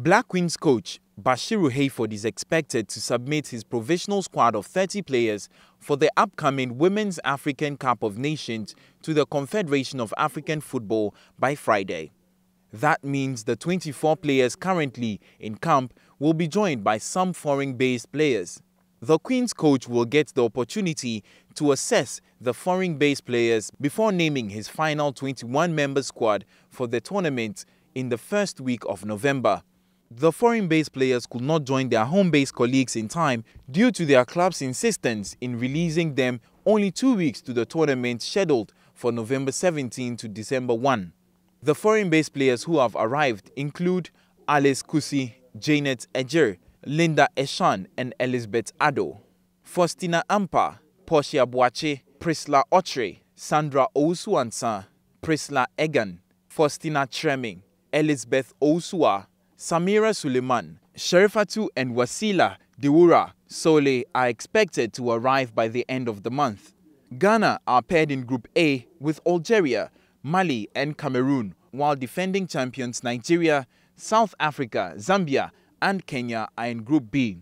Black Queens coach Bashiru Hayford is expected to submit his provisional squad of 30 players for the upcoming Women's African Cup of Nations to the Confederation of African Football by Friday. That means the 24 players currently in camp will be joined by some foreign-based players. The Queen's coach will get the opportunity to assess the foreign-based players before naming his final 21-member squad for the tournament in the first week of November the foreign-based players could not join their home-based colleagues in time due to their club's insistence in releasing them only two weeks to the tournament scheduled for November 17 to December 1. The foreign-based players who have arrived include Alice Kusi, Janet Eger, Linda Eshan and Elizabeth Ado, Faustina Ampa, Portia Boache, Prisla Otre, Sandra Ousuansa, Prisla Egan, Faustina Treming, Elizabeth Osua, Samira Suleiman, Sherifatu and Wasila Diwura Sole are expected to arrive by the end of the month. Ghana are paired in Group A with Algeria, Mali and Cameroon, while defending champions Nigeria, South Africa, Zambia and Kenya are in Group B.